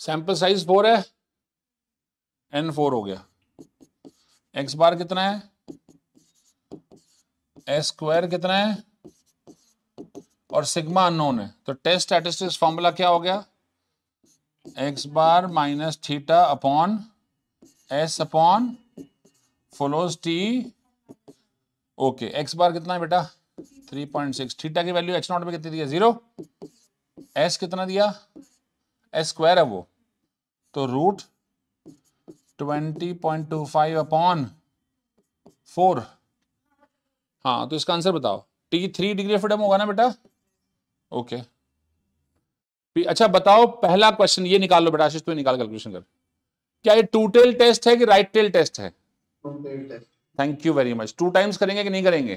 Sample size four है n four हो गया एक्स बार कितना है एस स्क्वायर कितना है और सिग्मा अनोन है तो टेस्ट स्टैटिस्टिक्स फॉर्मूला क्या हो गया x bar minus theta upon s upon follows t okay x bar कितना है बेटा थ्री पॉइंट सिक्स थीटा की वैल्यू एक्स नॉट में कितनी दिया जीरो एस कितना दिया स्क्वायर है वो तो root twenty point two five upon four हाँ तो इसका आंसर बताओ t three degree of freedom होगा ना बेटा ओके okay. अच्छा बताओ पहला क्वेश्चन ये निकाल लो बेटा आशीष तू निकाल कैलकुलेशन कर क्या ये टू टेल टेस्ट है कि राइट टेल टेस्ट है thank you very much two times करेंगे कि नहीं करेंगे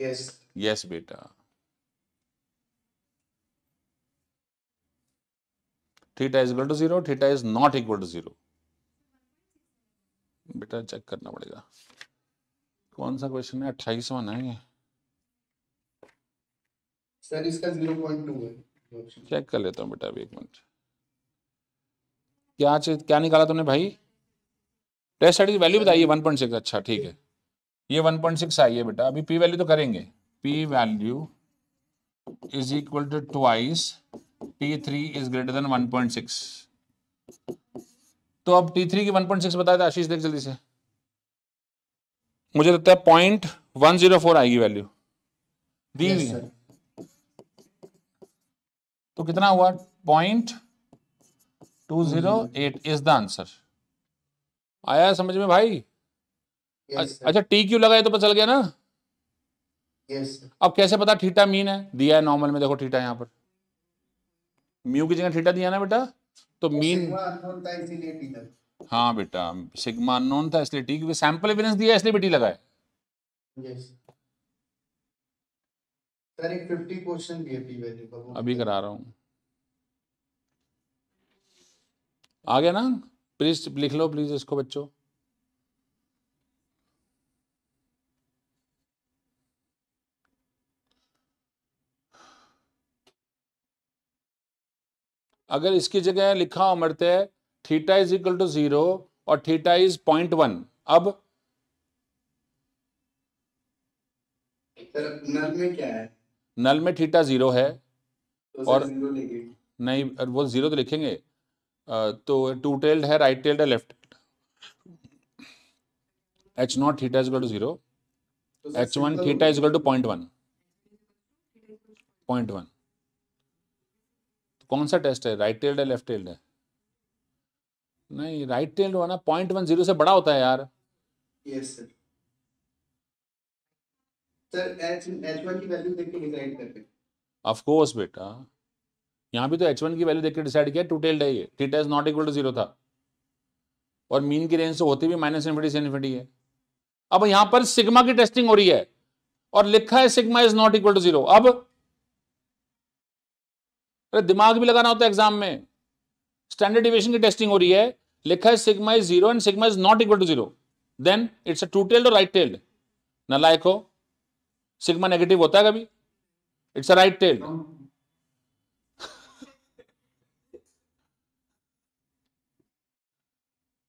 यस yes. यस yes, बेटा theta is equal to zero theta is not equal to zero बेटा चेक करना पड़ेगा कौन सा क्वेश्चन है अट्ठाईसवा ना ये सर इसका 0.2 है चेक कर लेता हूँ बेटा अभी एक मिनट क्या चीज क्या निकाला तुमने भाई टेस्ट साइड की वैल्यू बताइए 1.6 अच्छा ठीक है ये 1.6 आई है बेटा अभी पी वैल्यू तो करेंगे p value is equal to twice is greater than one तो अब टी थ्री की वन पॉइंट सिक्स बताया था आशीष देख जल्दी से मुझे लगता है पॉइंट वन जीरो फोर आएगी वैल्यू दी हुई yes, तो कितना हुआ point two zero eight is the answer आया समझ में भाई yes, अच्छा टी क्यू लगाए तो पता चल गया ना yes, अब कैसे पता थीटा मीन है दिया है नॉर्मल में देखो थीटा यहां पर म्यू की जगह थीटा दिया ना बेटा तो मीन हाँ बेटा सिग्मा अननोन था इसलिए टी क्योंकि सैंपल एविडेंस दिया इसलिए बेटी लगाए क्वेश्चन अभी करा रहा हूं आ गया ना प्लीज लिख लो प्लीज इसको बच्चों अगर इसकी जगह लिखा अमरते theta is equal to zero और थीटा इज पॉइंट वन अब नल में क्या है नल में थीटा जीरो है तो और जीरो नहीं वो जीरो तो लिखेंगे तो टू टेल्ड है राइट टेल्ड है left H naught theta is equal to zero H one theta is equal to point one point one कौन सा टेस्ट है राइट टेल्ड है लेफ्ट टेल्ड है नहीं राइट टेल्ड होना पॉइंट वन जीरो से बड़ा होता है यार यस सर बेटा यहाँ भी तो की वैल्यू देख के डिसाइड किया टू टेल्ड है ये is not equal to zero था और मीन की रेंज से तो होती भी माइनस से है अब यहाँ पर सिग्मा की टेस्टिंग हो रही है और लिखा है sigma is not equal to zero अब अरे दिमाग भी लगाना होता है एग्जाम में स्टैंडर्ड डिविएशन की टेस्टिंग हो रही है लिखा है sigma is zero and sigma is not equal to zero then it's a two tailed और राइट टेल्ड ना लाइक हो सिग्मा नेगेटिव होता है कभी इट्स अ राइट टेल्ड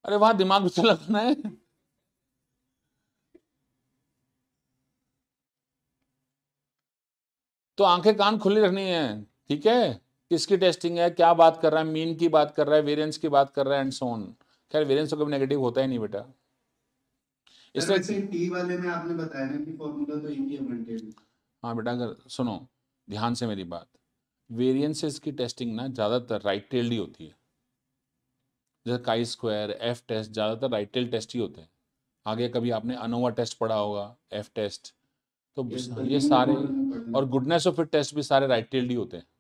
अरे वहां दिमाग भी तो लगाना है तो आंखें कान खुली रखनी है ठीक है किसकी टेस्टिंग है क्या बात कर रहा है मीन की बात कर रहा है वेरियंस की बात कर रहा है एंड सोन खैर वेरियंस तो कभी नेगेटिव होता ही नहीं बेटा इससे टी वाले में आपने बताया ना कि फार्मूला तो एक हाँ बेटा अगर सुनो ध्यान से मेरी बात वेरियंसेस की टेस्टिंग ना ज़्यादातर राइट टेल्ड ही होती है जैसे काई स्क्वायर एफ टेस्ट ज़्यादातर राइट टेल टेस्ट ही होते हैं आगे कभी आपने अनोवा टेस्ट पढ़ा होगा एफ टेस्ट तो ये, ये सारे और गुडनेस ऑफ फिट टेस्ट भी सारे राइट टेल्ड ही होते हैं